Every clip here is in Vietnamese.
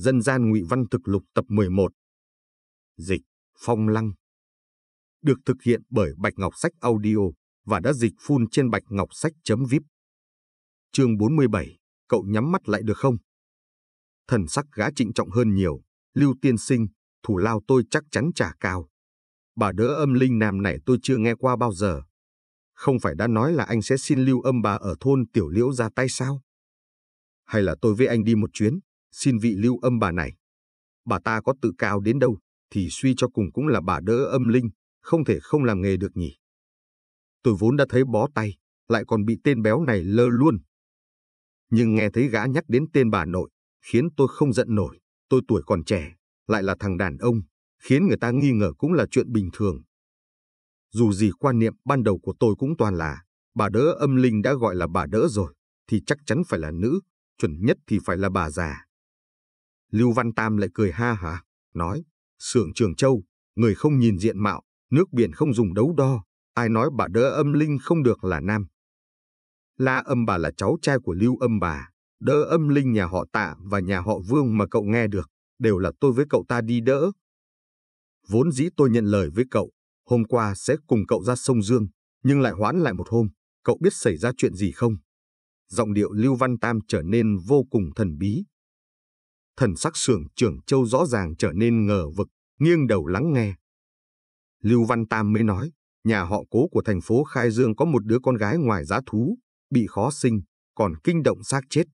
Dân gian ngụy văn thực lục tập 11. Dịch Phong Lăng. Được thực hiện bởi Bạch Ngọc Sách Audio và đã dịch phun trên bạch ngọc sách.vip. Chương 47, cậu nhắm mắt lại được không? Thần sắc gã trịnh trọng hơn nhiều, Lưu Tiên Sinh, thủ lao tôi chắc chắn trả cao. Bà đỡ âm linh nam này tôi chưa nghe qua bao giờ. Không phải đã nói là anh sẽ xin lưu âm bà ở thôn Tiểu Liễu ra tay sao? Hay là tôi với anh đi một chuyến? xin vị lưu âm bà này. Bà ta có tự cao đến đâu, thì suy cho cùng cũng là bà đỡ âm linh, không thể không làm nghề được nhỉ. Tôi vốn đã thấy bó tay, lại còn bị tên béo này lơ luôn. Nhưng nghe thấy gã nhắc đến tên bà nội, khiến tôi không giận nổi, tôi tuổi còn trẻ, lại là thằng đàn ông, khiến người ta nghi ngờ cũng là chuyện bình thường. Dù gì quan niệm ban đầu của tôi cũng toàn là, bà đỡ âm linh đã gọi là bà đỡ rồi, thì chắc chắn phải là nữ, chuẩn nhất thì phải là bà già. Lưu Văn Tam lại cười ha hả, nói, Sưởng Trường Châu, người không nhìn diện mạo, nước biển không dùng đấu đo, ai nói bà đỡ âm linh không được là nam. La âm bà là cháu trai của Lưu âm bà, đỡ âm linh nhà họ tạ và nhà họ vương mà cậu nghe được, đều là tôi với cậu ta đi đỡ. Vốn dĩ tôi nhận lời với cậu, hôm qua sẽ cùng cậu ra sông Dương, nhưng lại hoãn lại một hôm, cậu biết xảy ra chuyện gì không? Giọng điệu Lưu Văn Tam trở nên vô cùng thần bí thần sắc sưởng trưởng châu rõ ràng trở nên ngờ vực, nghiêng đầu lắng nghe. Lưu Văn Tam mới nói, nhà họ cố của thành phố Khai Dương có một đứa con gái ngoài giá thú, bị khó sinh, còn kinh động xác chết.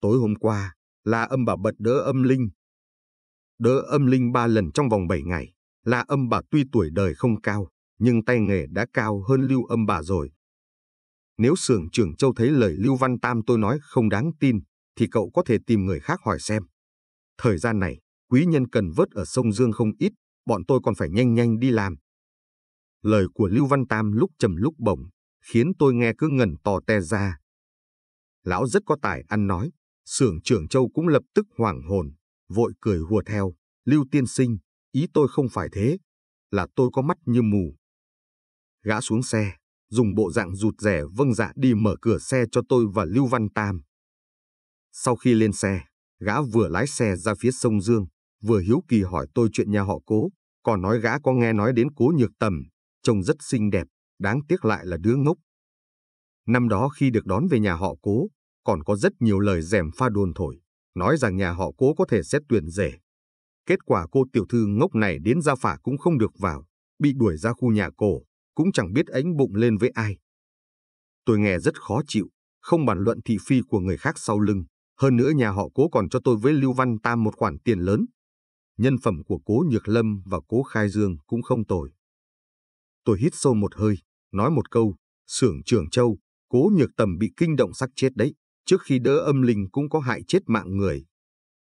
Tối hôm qua, La Âm bà bật đỡ âm linh. Đỡ âm linh ba lần trong vòng bảy ngày, La Âm bà tuy tuổi đời không cao, nhưng tay nghề đã cao hơn Lưu Âm bà rồi. Nếu sưởng trưởng châu thấy lời Lưu Văn Tam tôi nói không đáng tin, thì cậu có thể tìm người khác hỏi xem. Thời gian này, quý nhân cần vớt ở sông Dương không ít, bọn tôi còn phải nhanh nhanh đi làm. Lời của Lưu Văn Tam lúc trầm lúc bổng, khiến tôi nghe cứ ngẩn to te ra. Lão rất có tài ăn nói, sưởng trưởng châu cũng lập tức hoảng hồn, vội cười hùa theo. Lưu tiên sinh, ý tôi không phải thế, là tôi có mắt như mù. Gã xuống xe, dùng bộ dạng rụt rẻ vâng dạ đi mở cửa xe cho tôi và Lưu Văn Tam. Sau khi lên xe, Gã vừa lái xe ra phía sông Dương, vừa hiếu kỳ hỏi tôi chuyện nhà họ cố, còn nói gã có nghe nói đến cố nhược tầm, trông rất xinh đẹp, đáng tiếc lại là đứa ngốc. Năm đó khi được đón về nhà họ cố, còn có rất nhiều lời rèm pha đồn thổi, nói rằng nhà họ cố có thể xét tuyển rể. Kết quả cô tiểu thư ngốc này đến gia phả cũng không được vào, bị đuổi ra khu nhà cổ, cũng chẳng biết ánh bụng lên với ai. Tôi nghe rất khó chịu, không bàn luận thị phi của người khác sau lưng, hơn nữa nhà họ cố còn cho tôi với Lưu Văn Tam một khoản tiền lớn. Nhân phẩm của cố Nhược Lâm và cố Khai Dương cũng không tồi. Tôi hít sâu một hơi, nói một câu, xưởng trưởng châu, cố Nhược Tầm bị kinh động sắc chết đấy, trước khi đỡ âm linh cũng có hại chết mạng người.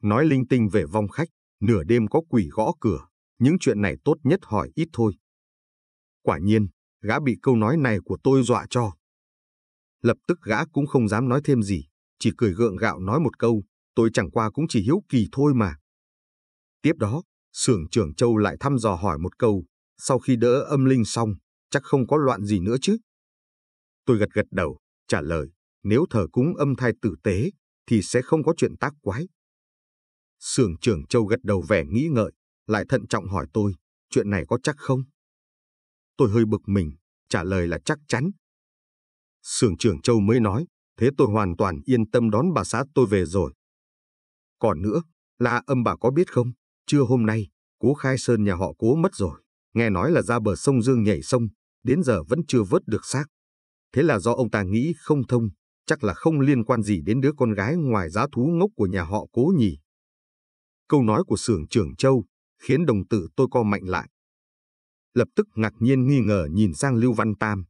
Nói linh tinh về vong khách, nửa đêm có quỷ gõ cửa, những chuyện này tốt nhất hỏi ít thôi. Quả nhiên, gã bị câu nói này của tôi dọa cho. Lập tức gã cũng không dám nói thêm gì, chỉ cười gượng gạo nói một câu, tôi chẳng qua cũng chỉ hiếu kỳ thôi mà. Tiếp đó, xưởng trưởng Châu lại thăm dò hỏi một câu, sau khi đỡ âm linh xong, chắc không có loạn gì nữa chứ. Tôi gật gật đầu, trả lời, nếu thờ cúng âm thai tử tế, thì sẽ không có chuyện tác quái. Sưởng trưởng Châu gật đầu vẻ nghĩ ngợi, lại thận trọng hỏi tôi, chuyện này có chắc không? Tôi hơi bực mình, trả lời là chắc chắn. Sưởng trưởng Châu mới nói, thế tôi hoàn toàn yên tâm đón bà xã tôi về rồi. Còn nữa, là âm bà có biết không, trưa hôm nay, cố khai sơn nhà họ cố mất rồi, nghe nói là ra bờ sông Dương nhảy sông, đến giờ vẫn chưa vớt được xác. Thế là do ông ta nghĩ không thông, chắc là không liên quan gì đến đứa con gái ngoài giá thú ngốc của nhà họ cố nhỉ. Câu nói của sưởng trưởng Châu khiến đồng tử tôi co mạnh lại. Lập tức ngạc nhiên nghi ngờ nhìn sang Lưu Văn Tam.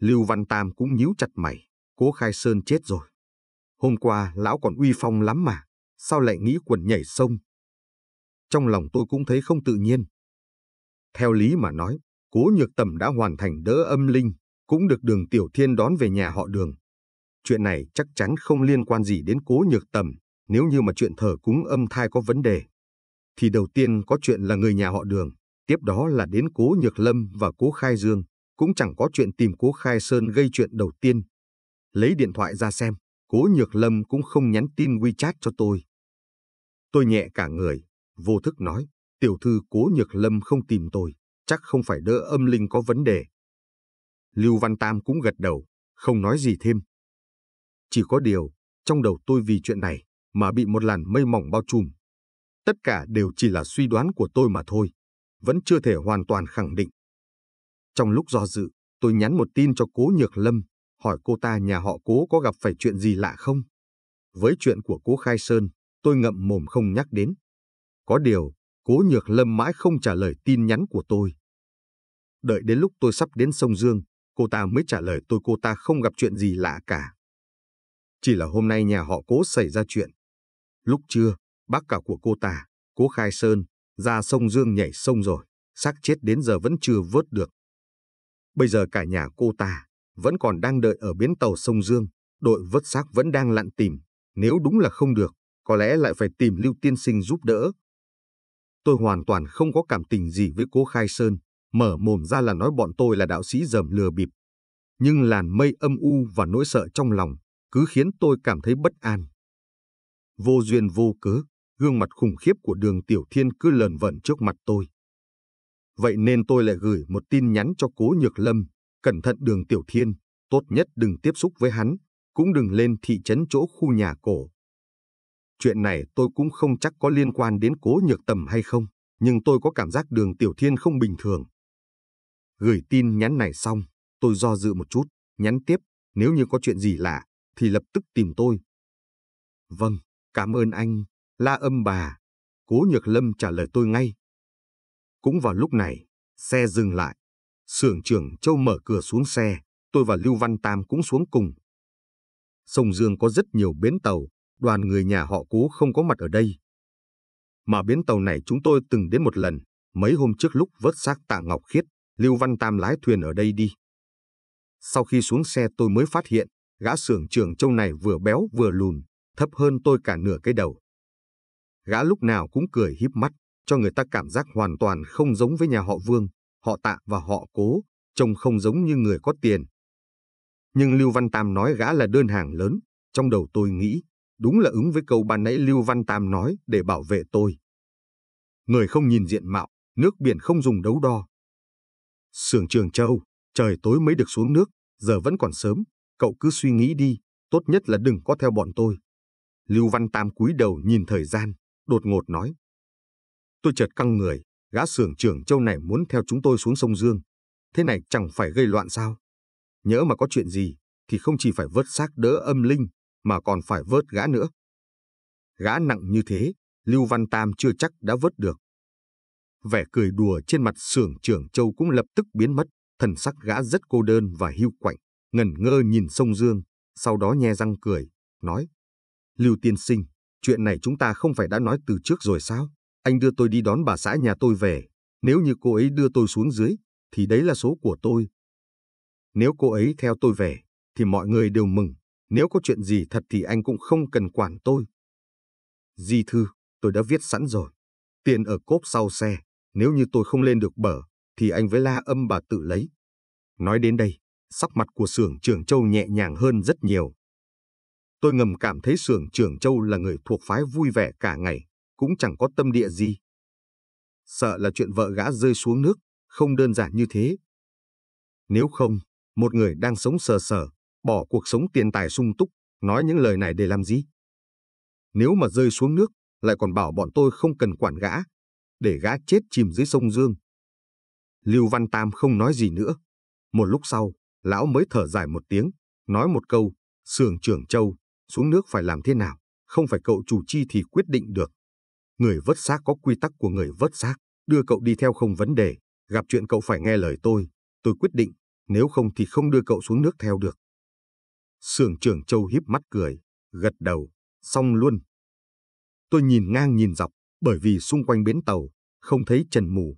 Lưu Văn Tam cũng nhíu chặt mày. Cố Khai Sơn chết rồi. Hôm qua lão còn uy phong lắm mà, sao lại nghĩ quần nhảy sông? Trong lòng tôi cũng thấy không tự nhiên. Theo lý mà nói, Cố Nhược Tầm đã hoàn thành đỡ âm linh, cũng được đường Tiểu Thiên đón về nhà họ đường. Chuyện này chắc chắn không liên quan gì đến Cố Nhược Tầm, nếu như mà chuyện thờ cúng âm thai có vấn đề. Thì đầu tiên có chuyện là người nhà họ đường, tiếp đó là đến Cố Nhược Lâm và Cố Khai Dương, cũng chẳng có chuyện tìm Cố Khai Sơn gây chuyện đầu tiên, lấy điện thoại ra xem, cố nhược lâm cũng không nhắn tin WeChat cho tôi. Tôi nhẹ cả người, vô thức nói, tiểu thư cố nhược lâm không tìm tôi, chắc không phải đỡ âm linh có vấn đề. Lưu Văn Tam cũng gật đầu, không nói gì thêm. Chỉ có điều, trong đầu tôi vì chuyện này mà bị một làn mây mỏng bao trùm. Tất cả đều chỉ là suy đoán của tôi mà thôi, vẫn chưa thể hoàn toàn khẳng định. Trong lúc do dự, tôi nhắn một tin cho Cố Nhược Lâm, hỏi cô ta nhà họ cố có gặp phải chuyện gì lạ không. Với chuyện của cố Khai Sơn, tôi ngậm mồm không nhắc đến. Có điều, cố Nhược Lâm mãi không trả lời tin nhắn của tôi. Đợi đến lúc tôi sắp đến sông Dương, cô ta mới trả lời tôi cô ta không gặp chuyện gì lạ cả. Chỉ là hôm nay nhà họ cố xảy ra chuyện. Lúc trưa, bác cả của cô ta, cố Khai Sơn, ra sông Dương nhảy sông rồi, xác chết đến giờ vẫn chưa vớt được. Bây giờ cả nhà cô ta, vẫn còn đang đợi ở bến tàu sông Dương, đội vớt xác vẫn đang lặn tìm, nếu đúng là không được, có lẽ lại phải tìm Lưu Tiên Sinh giúp đỡ. Tôi hoàn toàn không có cảm tình gì với cố Khai Sơn, mở mồm ra là nói bọn tôi là đạo sĩ dầm lừa bịp. Nhưng làn mây âm u và nỗi sợ trong lòng cứ khiến tôi cảm thấy bất an. Vô duyên vô cớ, gương mặt khủng khiếp của đường Tiểu Thiên cứ lờn vẩn trước mặt tôi. Vậy nên tôi lại gửi một tin nhắn cho cố Nhược Lâm, Cẩn thận đường Tiểu Thiên, tốt nhất đừng tiếp xúc với hắn, cũng đừng lên thị trấn chỗ khu nhà cổ. Chuyện này tôi cũng không chắc có liên quan đến cố nhược tầm hay không, nhưng tôi có cảm giác đường Tiểu Thiên không bình thường. Gửi tin nhắn này xong, tôi do dự một chút, nhắn tiếp, nếu như có chuyện gì lạ, thì lập tức tìm tôi. Vâng, cảm ơn anh, la âm bà. Cố Nhược Lâm trả lời tôi ngay. Cũng vào lúc này, xe dừng lại. Sưởng trưởng Châu mở cửa xuống xe, tôi và Lưu Văn Tam cũng xuống cùng. Sông Dương có rất nhiều bến tàu, đoàn người nhà họ cố không có mặt ở đây. Mà bến tàu này chúng tôi từng đến một lần, mấy hôm trước lúc vớt xác tạ Ngọc Khiết, Lưu Văn Tam lái thuyền ở đây đi. Sau khi xuống xe tôi mới phát hiện, gã xưởng trưởng châu này vừa béo vừa lùn, thấp hơn tôi cả nửa cái đầu. Gã lúc nào cũng cười híp mắt, cho người ta cảm giác hoàn toàn không giống với nhà họ Vương họ tạ và họ cố, trông không giống như người có tiền. Nhưng Lưu Văn Tam nói gã là đơn hàng lớn, trong đầu tôi nghĩ, đúng là ứng với câu ban nãy Lưu Văn Tam nói để bảo vệ tôi. Người không nhìn diện mạo, nước biển không dùng đấu đo. Sưởng Trường Châu, trời tối mới được xuống nước, giờ vẫn còn sớm, cậu cứ suy nghĩ đi, tốt nhất là đừng có theo bọn tôi. Lưu Văn Tam cúi đầu nhìn thời gian, đột ngột nói. Tôi chợt căng người, Gã xưởng trưởng châu này muốn theo chúng tôi xuống sông Dương. Thế này chẳng phải gây loạn sao? Nhớ mà có chuyện gì, thì không chỉ phải vớt xác đỡ âm linh, mà còn phải vớt gã nữa. Gã nặng như thế, Lưu Văn Tam chưa chắc đã vớt được. Vẻ cười đùa trên mặt xưởng trưởng châu cũng lập tức biến mất, thần sắc gã rất cô đơn và hiu quạnh, ngẩn ngơ nhìn sông Dương, sau đó nhe răng cười, nói. Lưu tiên sinh, chuyện này chúng ta không phải đã nói từ trước rồi sao? Anh đưa tôi đi đón bà xã nhà tôi về. Nếu như cô ấy đưa tôi xuống dưới, thì đấy là số của tôi. Nếu cô ấy theo tôi về, thì mọi người đều mừng. Nếu có chuyện gì thật thì anh cũng không cần quản tôi. Di thư, tôi đã viết sẵn rồi. Tiền ở cốp sau xe, nếu như tôi không lên được bờ, thì anh với la âm bà tự lấy. Nói đến đây, sắc mặt của Sưởng Trường Châu nhẹ nhàng hơn rất nhiều. Tôi ngầm cảm thấy Sưởng Trường Châu là người thuộc phái vui vẻ cả ngày, cũng chẳng có tâm địa gì. Sợ là chuyện vợ gã rơi xuống nước, không đơn giản như thế. Nếu không, một người đang sống sờ sờ, bỏ cuộc sống tiền tài sung túc, nói những lời này để làm gì? Nếu mà rơi xuống nước, lại còn bảo bọn tôi không cần quản gã, để gã chết chìm dưới sông Dương. Lưu Văn Tam không nói gì nữa. Một lúc sau, lão mới thở dài một tiếng, nói một câu, sườn trưởng châu, xuống nước phải làm thế nào, không phải cậu chủ chi thì quyết định được người vớt xác có quy tắc của người vớt xác, đưa cậu đi theo không vấn đề, gặp chuyện cậu phải nghe lời tôi, tôi quyết định, nếu không thì không đưa cậu xuống nước theo được. Sưởng trưởng Châu híp mắt cười, gật đầu, xong luôn. Tôi nhìn ngang nhìn dọc, bởi vì xung quanh bến tàu, không thấy Trần Mù.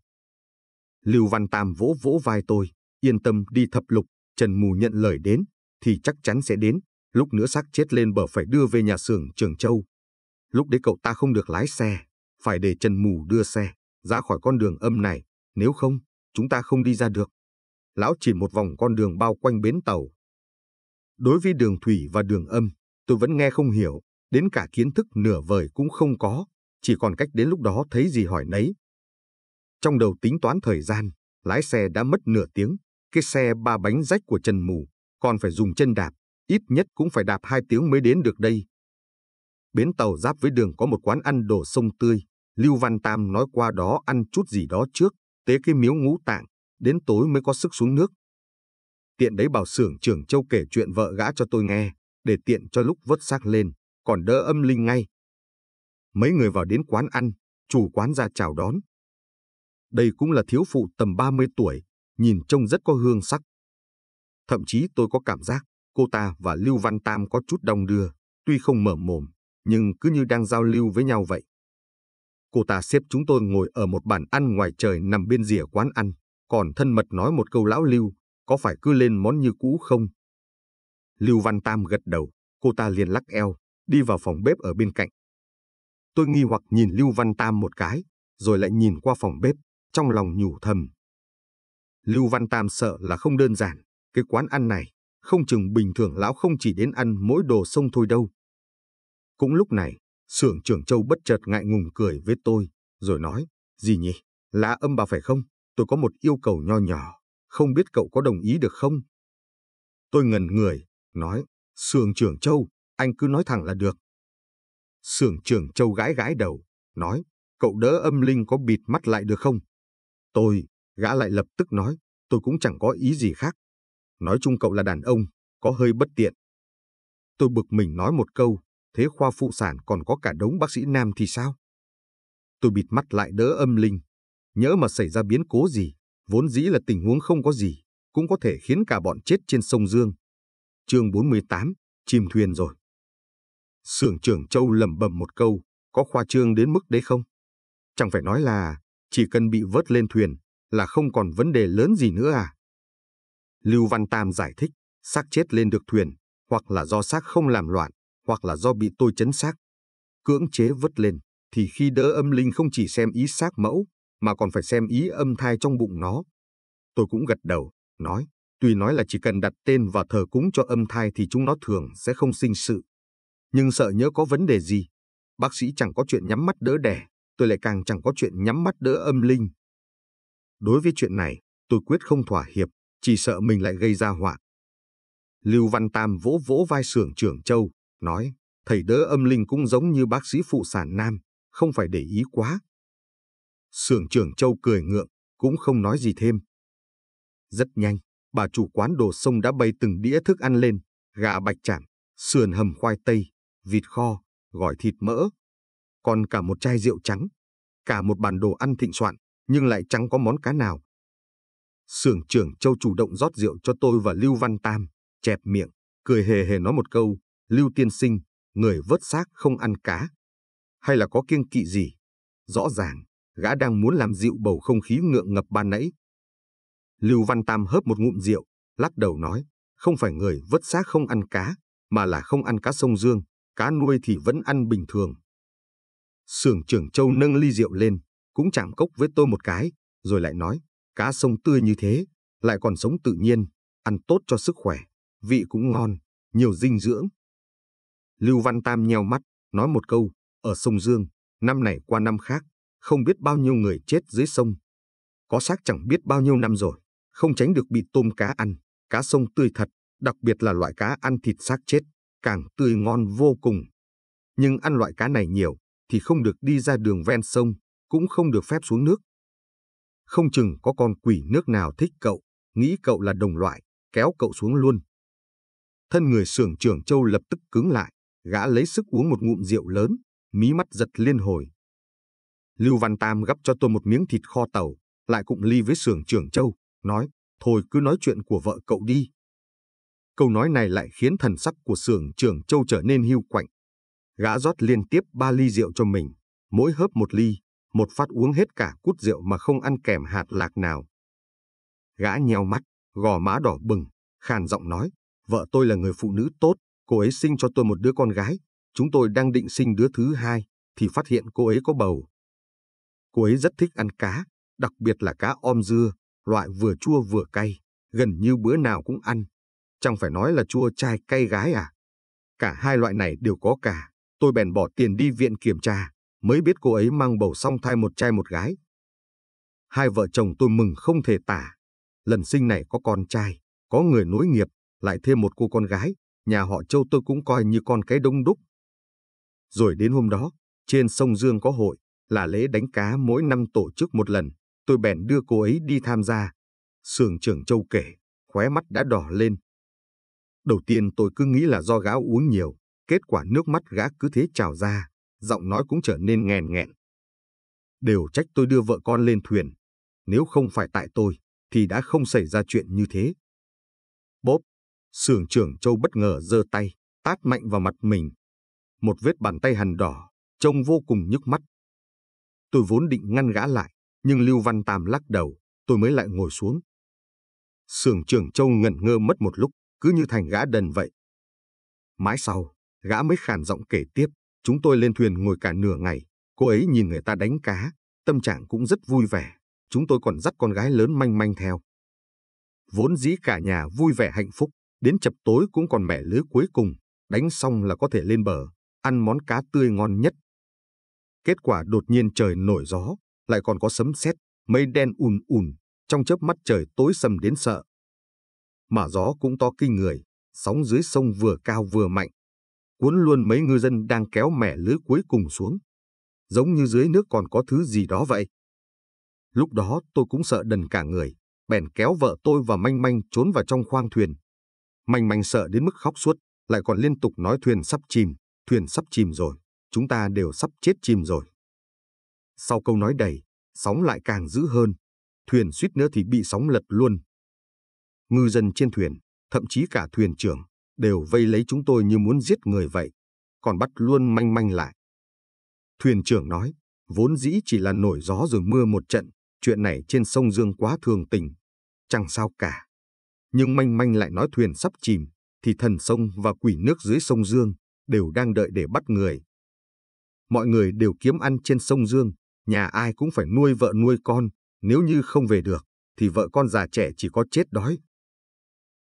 Lưu Văn Tam vỗ vỗ vai tôi, yên tâm đi thập lục, Trần Mù nhận lời đến, thì chắc chắn sẽ đến, lúc nữa xác chết lên bờ phải đưa về nhà xưởng Trường Châu. Lúc đấy cậu ta không được lái xe, phải để Trần Mù đưa xe ra khỏi con đường âm này, nếu không, chúng ta không đi ra được. Lão chỉ một vòng con đường bao quanh bến tàu. Đối với đường thủy và đường âm, tôi vẫn nghe không hiểu, đến cả kiến thức nửa vời cũng không có, chỉ còn cách đến lúc đó thấy gì hỏi nấy. Trong đầu tính toán thời gian, lái xe đã mất nửa tiếng, cái xe ba bánh rách của Trần Mù còn phải dùng chân đạp, ít nhất cũng phải đạp hai tiếng mới đến được đây. Bến tàu giáp với đường có một quán ăn đồ sông tươi. Lưu Văn Tam nói qua đó ăn chút gì đó trước, tế cái miếu ngũ tạng, đến tối mới có sức xuống nước. Tiện đấy bảo xưởng trưởng Châu kể chuyện vợ gã cho tôi nghe, để tiện cho lúc vớt xác lên, còn đỡ âm linh ngay. Mấy người vào đến quán ăn, chủ quán ra chào đón. Đây cũng là thiếu phụ tầm 30 tuổi, nhìn trông rất có hương sắc. Thậm chí tôi có cảm giác cô ta và Lưu Văn Tam có chút đong đưa, tuy không mở mồm, nhưng cứ như đang giao lưu với nhau vậy. Cô ta xếp chúng tôi ngồi ở một bàn ăn ngoài trời nằm bên rìa quán ăn, còn thân mật nói một câu lão lưu, có phải cứ lên món như cũ không? Lưu Văn Tam gật đầu, cô ta liền lắc eo, đi vào phòng bếp ở bên cạnh. Tôi nghi hoặc nhìn Lưu Văn Tam một cái, rồi lại nhìn qua phòng bếp, trong lòng nhủ thầm. Lưu Văn Tam sợ là không đơn giản, cái quán ăn này, không chừng bình thường lão không chỉ đến ăn mỗi đồ sông thôi đâu, cũng lúc này, xưởng trưởng Châu bất chợt ngại ngùng cười với tôi, rồi nói, gì nhỉ, là âm bà phải không? Tôi có một yêu cầu nho nhỏ, không biết cậu có đồng ý được không? Tôi ngần người, nói, xưởng trưởng Châu, anh cứ nói thẳng là được. Xưởng trưởng Châu gãi gãi đầu, nói, cậu đỡ âm linh có bịt mắt lại được không? Tôi, gã lại lập tức nói, tôi cũng chẳng có ý gì khác. Nói chung cậu là đàn ông, có hơi bất tiện. Tôi bực mình nói một câu, thế khoa phụ sản còn có cả đống bác sĩ nam thì sao? Tôi bịt mắt lại đỡ âm linh, nhỡ mà xảy ra biến cố gì, vốn dĩ là tình huống không có gì, cũng có thể khiến cả bọn chết trên sông Dương. chương 48, chìm thuyền rồi. Sưởng trưởng Châu lẩm bẩm một câu, có khoa trương đến mức đấy không? Chẳng phải nói là chỉ cần bị vớt lên thuyền là không còn vấn đề lớn gì nữa à? Lưu Văn Tam giải thích, xác chết lên được thuyền, hoặc là do xác không làm loạn, hoặc là do bị tôi chấn xác. Cưỡng chế vất lên, thì khi đỡ âm linh không chỉ xem ý xác mẫu, mà còn phải xem ý âm thai trong bụng nó. Tôi cũng gật đầu, nói, tuy nói là chỉ cần đặt tên và thờ cúng cho âm thai thì chúng nó thường sẽ không sinh sự. Nhưng sợ nhớ có vấn đề gì, bác sĩ chẳng có chuyện nhắm mắt đỡ đẻ, tôi lại càng chẳng có chuyện nhắm mắt đỡ âm linh. Đối với chuyện này, tôi quyết không thỏa hiệp, chỉ sợ mình lại gây ra họa. Lưu Văn Tam vỗ vỗ vai sưởng trưởng Châu, nói, thầy đỡ âm linh cũng giống như bác sĩ phụ sản nam, không phải để ý quá. Sưởng trưởng Châu cười ngượng, cũng không nói gì thêm. Rất nhanh, bà chủ quán đồ sông đã bày từng đĩa thức ăn lên, gà bạch chảm, sườn hầm khoai tây, vịt kho, gỏi thịt mỡ, còn cả một chai rượu trắng, cả một bản đồ ăn thịnh soạn, nhưng lại chẳng có món cá nào. Sưởng trưởng Châu chủ động rót rượu cho tôi và Lưu Văn Tam, chẹp miệng, cười hề hề nói một câu, Lưu Tiên Sinh, người vớt xác không ăn cá. Hay là có kiêng kỵ gì? Rõ ràng, gã đang muốn làm dịu bầu không khí ngượng ngập ban nãy. Lưu Văn Tam hớp một ngụm rượu, lắc đầu nói, không phải người vớt xác không ăn cá, mà là không ăn cá sông Dương, cá nuôi thì vẫn ăn bình thường. Sưởng trưởng Châu nâng ly rượu lên, cũng chạm cốc với tôi một cái, rồi lại nói, cá sông tươi như thế, lại còn sống tự nhiên, ăn tốt cho sức khỏe, vị cũng ngon, nhiều dinh dưỡng, Lưu Văn Tam nheo mắt, nói một câu, ở sông Dương, năm này qua năm khác, không biết bao nhiêu người chết dưới sông. Có xác chẳng biết bao nhiêu năm rồi, không tránh được bị tôm cá ăn, cá sông tươi thật, đặc biệt là loại cá ăn thịt xác chết, càng tươi ngon vô cùng. Nhưng ăn loại cá này nhiều, thì không được đi ra đường ven sông, cũng không được phép xuống nước. Không chừng có con quỷ nước nào thích cậu, nghĩ cậu là đồng loại, kéo cậu xuống luôn. Thân người sưởng trưởng châu lập tức cứng lại, gã lấy sức uống một ngụm rượu lớn, mí mắt giật liên hồi. Lưu Văn Tam gấp cho tôi một miếng thịt kho tàu, lại cụng ly với sưởng trưởng Châu, nói, thôi cứ nói chuyện của vợ cậu đi. Câu nói này lại khiến thần sắc của sưởng trưởng Châu trở nên hiu quạnh. Gã rót liên tiếp ba ly rượu cho mình, mỗi hớp một ly, một phát uống hết cả cút rượu mà không ăn kèm hạt lạc nào. Gã nheo mắt, gò má đỏ bừng, khàn giọng nói, vợ tôi là người phụ nữ tốt, Cô ấy sinh cho tôi một đứa con gái, chúng tôi đang định sinh đứa thứ hai, thì phát hiện cô ấy có bầu. Cô ấy rất thích ăn cá, đặc biệt là cá om dưa, loại vừa chua vừa cay, gần như bữa nào cũng ăn. Chẳng phải nói là chua trai cay gái à? Cả hai loại này đều có cả, tôi bèn bỏ tiền đi viện kiểm tra, mới biết cô ấy mang bầu song thai một trai một gái. Hai vợ chồng tôi mừng không thể tả. Lần sinh này có con trai, có người nối nghiệp, lại thêm một cô con gái, nhà họ Châu tôi cũng coi như con cái đông đúc. Rồi đến hôm đó, trên sông Dương có hội, là lễ đánh cá mỗi năm tổ chức một lần, tôi bèn đưa cô ấy đi tham gia. Sường trưởng Châu kể, khóe mắt đã đỏ lên. Đầu tiên tôi cứ nghĩ là do gã uống nhiều, kết quả nước mắt gã cứ thế trào ra, giọng nói cũng trở nên nghèn nghẹn. Đều trách tôi đưa vợ con lên thuyền, nếu không phải tại tôi, thì đã không xảy ra chuyện như thế. Sưởng trưởng Châu bất ngờ giơ tay, tát mạnh vào mặt mình. Một vết bàn tay hằn đỏ, trông vô cùng nhức mắt. Tôi vốn định ngăn gã lại, nhưng Lưu Văn Tam lắc đầu, tôi mới lại ngồi xuống. Sưởng trưởng Châu ngẩn ngơ mất một lúc, cứ như thành gã đần vậy. Mãi sau, gã mới khản giọng kể tiếp, chúng tôi lên thuyền ngồi cả nửa ngày, cô ấy nhìn người ta đánh cá, tâm trạng cũng rất vui vẻ, chúng tôi còn dắt con gái lớn manh manh theo. Vốn dĩ cả nhà vui vẻ hạnh phúc, Đến chập tối cũng còn mẻ lưới cuối cùng, đánh xong là có thể lên bờ, ăn món cá tươi ngon nhất. Kết quả đột nhiên trời nổi gió, lại còn có sấm sét, mây đen ùn ùn, trong chớp mắt trời tối sầm đến sợ. Mà gió cũng to kinh người, sóng dưới sông vừa cao vừa mạnh, cuốn luôn mấy ngư dân đang kéo mẻ lưới cuối cùng xuống. Giống như dưới nước còn có thứ gì đó vậy. Lúc đó tôi cũng sợ đần cả người, bèn kéo vợ tôi và manh manh trốn vào trong khoang thuyền, Mạnh mạnh sợ đến mức khóc suốt, lại còn liên tục nói thuyền sắp chìm, thuyền sắp chìm rồi, chúng ta đều sắp chết chìm rồi. Sau câu nói đầy, sóng lại càng dữ hơn, thuyền suýt nữa thì bị sóng lật luôn. Ngư dân trên thuyền, thậm chí cả thuyền trưởng, đều vây lấy chúng tôi như muốn giết người vậy, còn bắt luôn manh manh lại. Thuyền trưởng nói, vốn dĩ chỉ là nổi gió rồi mưa một trận, chuyện này trên sông Dương quá thường tình, chẳng sao cả nhưng manh manh lại nói thuyền sắp chìm, thì thần sông và quỷ nước dưới sông Dương đều đang đợi để bắt người. Mọi người đều kiếm ăn trên sông Dương, nhà ai cũng phải nuôi vợ nuôi con, nếu như không về được, thì vợ con già trẻ chỉ có chết đói.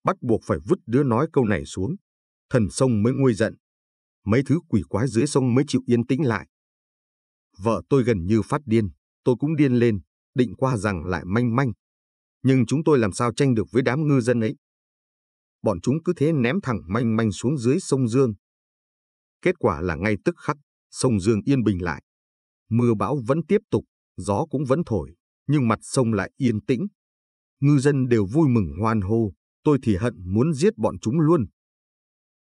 Bắt buộc phải vứt đứa nói câu này xuống, thần sông mới nguôi giận. Mấy thứ quỷ quái dưới sông mới chịu yên tĩnh lại. Vợ tôi gần như phát điên, tôi cũng điên lên, định qua rằng lại manh manh, nhưng chúng tôi làm sao tranh được với đám ngư dân ấy. Bọn chúng cứ thế ném thẳng manh manh xuống dưới sông Dương. Kết quả là ngay tức khắc, sông Dương yên bình lại. Mưa bão vẫn tiếp tục, gió cũng vẫn thổi, nhưng mặt sông lại yên tĩnh. Ngư dân đều vui mừng hoan hô, tôi thì hận muốn giết bọn chúng luôn.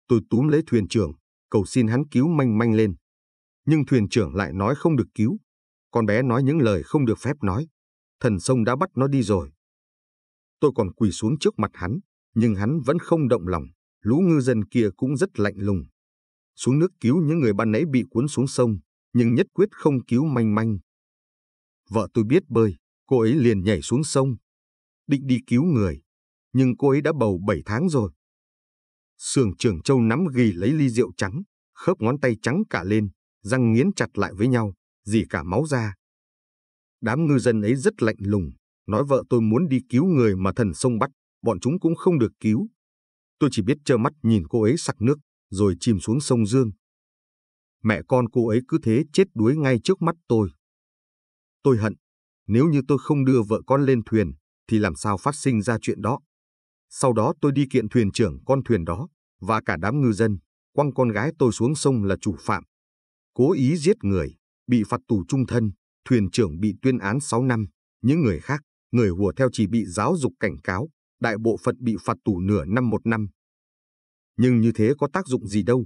Tôi túm lấy thuyền trưởng, cầu xin hắn cứu manh manh lên. Nhưng thuyền trưởng lại nói không được cứu. Con bé nói những lời không được phép nói. Thần sông đã bắt nó đi rồi. Tôi còn quỳ xuống trước mặt hắn, nhưng hắn vẫn không động lòng. Lũ ngư dân kia cũng rất lạnh lùng. Xuống nước cứu những người ban nãy bị cuốn xuống sông, nhưng nhất quyết không cứu manh manh. Vợ tôi biết bơi, cô ấy liền nhảy xuống sông. Định đi cứu người, nhưng cô ấy đã bầu 7 tháng rồi. Sường trưởng Châu nắm ghi lấy ly rượu trắng, khớp ngón tay trắng cả lên, răng nghiến chặt lại với nhau, dì cả máu ra. Đám ngư dân ấy rất lạnh lùng, nói vợ tôi muốn đi cứu người mà thần sông bắt, bọn chúng cũng không được cứu. Tôi chỉ biết trơ mắt nhìn cô ấy sặc nước, rồi chìm xuống sông Dương. Mẹ con cô ấy cứ thế chết đuối ngay trước mắt tôi. Tôi hận, nếu như tôi không đưa vợ con lên thuyền, thì làm sao phát sinh ra chuyện đó. Sau đó tôi đi kiện thuyền trưởng con thuyền đó, và cả đám ngư dân, quăng con gái tôi xuống sông là chủ phạm. Cố ý giết người, bị phạt tù trung thân, thuyền trưởng bị tuyên án 6 năm, những người khác người hùa theo chỉ bị giáo dục cảnh cáo, đại bộ phận bị phạt tù nửa năm một năm. Nhưng như thế có tác dụng gì đâu,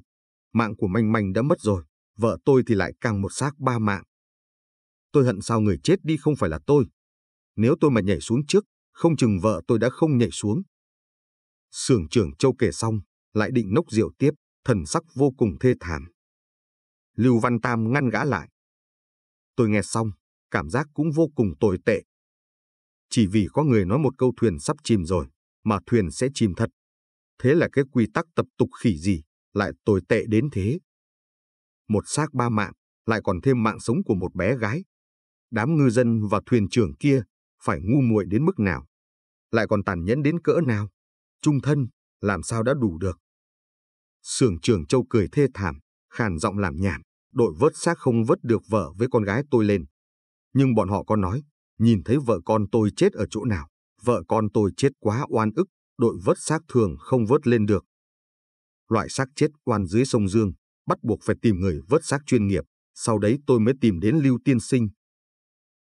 mạng của manh manh đã mất rồi, vợ tôi thì lại càng một xác ba mạng. Tôi hận sao người chết đi không phải là tôi. Nếu tôi mà nhảy xuống trước, không chừng vợ tôi đã không nhảy xuống. Sưởng trưởng châu kể xong, lại định nốc rượu tiếp, thần sắc vô cùng thê thảm. Lưu Văn Tam ngăn gã lại. Tôi nghe xong, cảm giác cũng vô cùng tồi tệ. Chỉ vì có người nói một câu thuyền sắp chìm rồi, mà thuyền sẽ chìm thật. Thế là cái quy tắc tập tục khỉ gì lại tồi tệ đến thế. Một xác ba mạng, lại còn thêm mạng sống của một bé gái. Đám ngư dân và thuyền trưởng kia phải ngu muội đến mức nào, lại còn tàn nhẫn đến cỡ nào. Trung thân, làm sao đã đủ được. Sưởng trưởng châu cười thê thảm, khàn giọng làm nhảm, đội vớt xác không vớt được vợ với con gái tôi lên. Nhưng bọn họ có nói, nhìn thấy vợ con tôi chết ở chỗ nào. Vợ con tôi chết quá oan ức, đội vớt xác thường không vớt lên được. Loại xác chết oan dưới sông Dương, bắt buộc phải tìm người vớt xác chuyên nghiệp, sau đấy tôi mới tìm đến Lưu Tiên Sinh.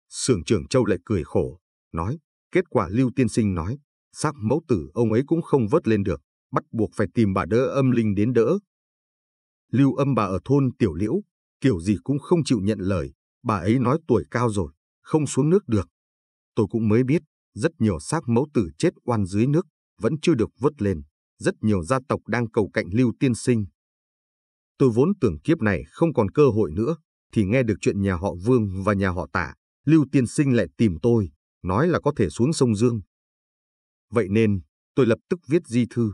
Sưởng trưởng Châu lại cười khổ, nói, kết quả Lưu Tiên Sinh nói, xác mẫu tử ông ấy cũng không vớt lên được, bắt buộc phải tìm bà đỡ âm linh đến đỡ. Lưu âm bà ở thôn Tiểu Liễu, kiểu gì cũng không chịu nhận lời, bà ấy nói tuổi cao rồi, không xuống nước được. Tôi cũng mới biết, rất nhiều xác mẫu tử chết oan dưới nước vẫn chưa được vớt lên, rất nhiều gia tộc đang cầu cạnh lưu tiên sinh. Tôi vốn tưởng kiếp này không còn cơ hội nữa, thì nghe được chuyện nhà họ Vương và nhà họ Tả, lưu tiên sinh lại tìm tôi, nói là có thể xuống sông Dương. Vậy nên, tôi lập tức viết di thư.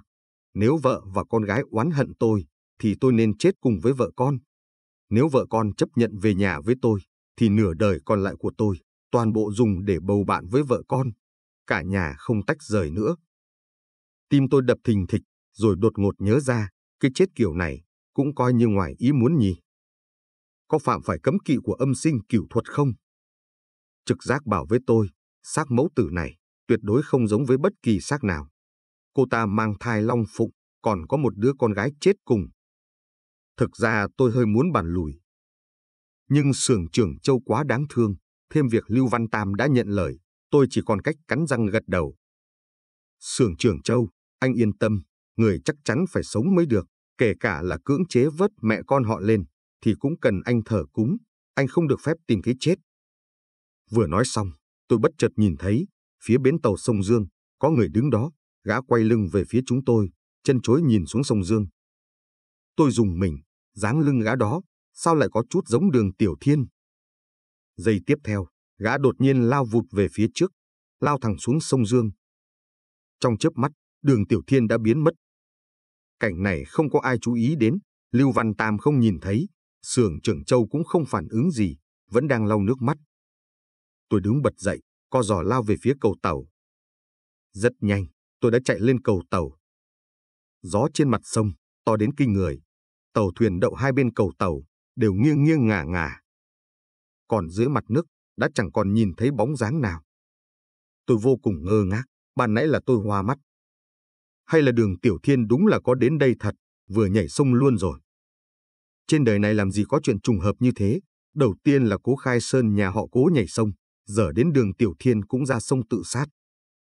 Nếu vợ và con gái oán hận tôi, thì tôi nên chết cùng với vợ con. Nếu vợ con chấp nhận về nhà với tôi, thì nửa đời còn lại của tôi toàn bộ dùng để bầu bạn với vợ con, cả nhà không tách rời nữa. Tim tôi đập thình thịch, rồi đột ngột nhớ ra, cái chết kiểu này cũng coi như ngoài ý muốn nhỉ. Có phạm phải cấm kỵ của âm sinh cửu thuật không? Trực giác bảo với tôi, xác mẫu tử này tuyệt đối không giống với bất kỳ xác nào. Cô ta mang thai long phụng, còn có một đứa con gái chết cùng. Thực ra tôi hơi muốn bàn lùi. Nhưng sưởng trưởng châu quá đáng thương, thêm việc Lưu Văn Tam đã nhận lời, tôi chỉ còn cách cắn răng gật đầu. Sưởng trưởng Châu, anh yên tâm, người chắc chắn phải sống mới được, kể cả là cưỡng chế vớt mẹ con họ lên, thì cũng cần anh thở cúng, anh không được phép tìm cái chết. Vừa nói xong, tôi bất chợt nhìn thấy, phía bến tàu sông Dương, có người đứng đó, gã quay lưng về phía chúng tôi, chân chối nhìn xuống sông Dương. Tôi dùng mình, dáng lưng gã đó, sao lại có chút giống đường Tiểu Thiên? Giây tiếp theo, gã đột nhiên lao vụt về phía trước, lao thẳng xuống sông Dương. Trong chớp mắt, đường Tiểu Thiên đã biến mất. Cảnh này không có ai chú ý đến, Lưu Văn Tam không nhìn thấy, Sưởng Trưởng Châu cũng không phản ứng gì, vẫn đang lau nước mắt. Tôi đứng bật dậy, co giò lao về phía cầu tàu. Rất nhanh, tôi đã chạy lên cầu tàu. Gió trên mặt sông, to đến kinh người. Tàu thuyền đậu hai bên cầu tàu, đều nghiêng nghiêng ngả ngả, còn dưới mặt nước đã chẳng còn nhìn thấy bóng dáng nào. Tôi vô cùng ngơ ngác, ban nãy là tôi hoa mắt. Hay là đường Tiểu Thiên đúng là có đến đây thật, vừa nhảy sông luôn rồi. Trên đời này làm gì có chuyện trùng hợp như thế, đầu tiên là cố Khai Sơn nhà họ cố nhảy sông, giờ đến đường Tiểu Thiên cũng ra sông tự sát,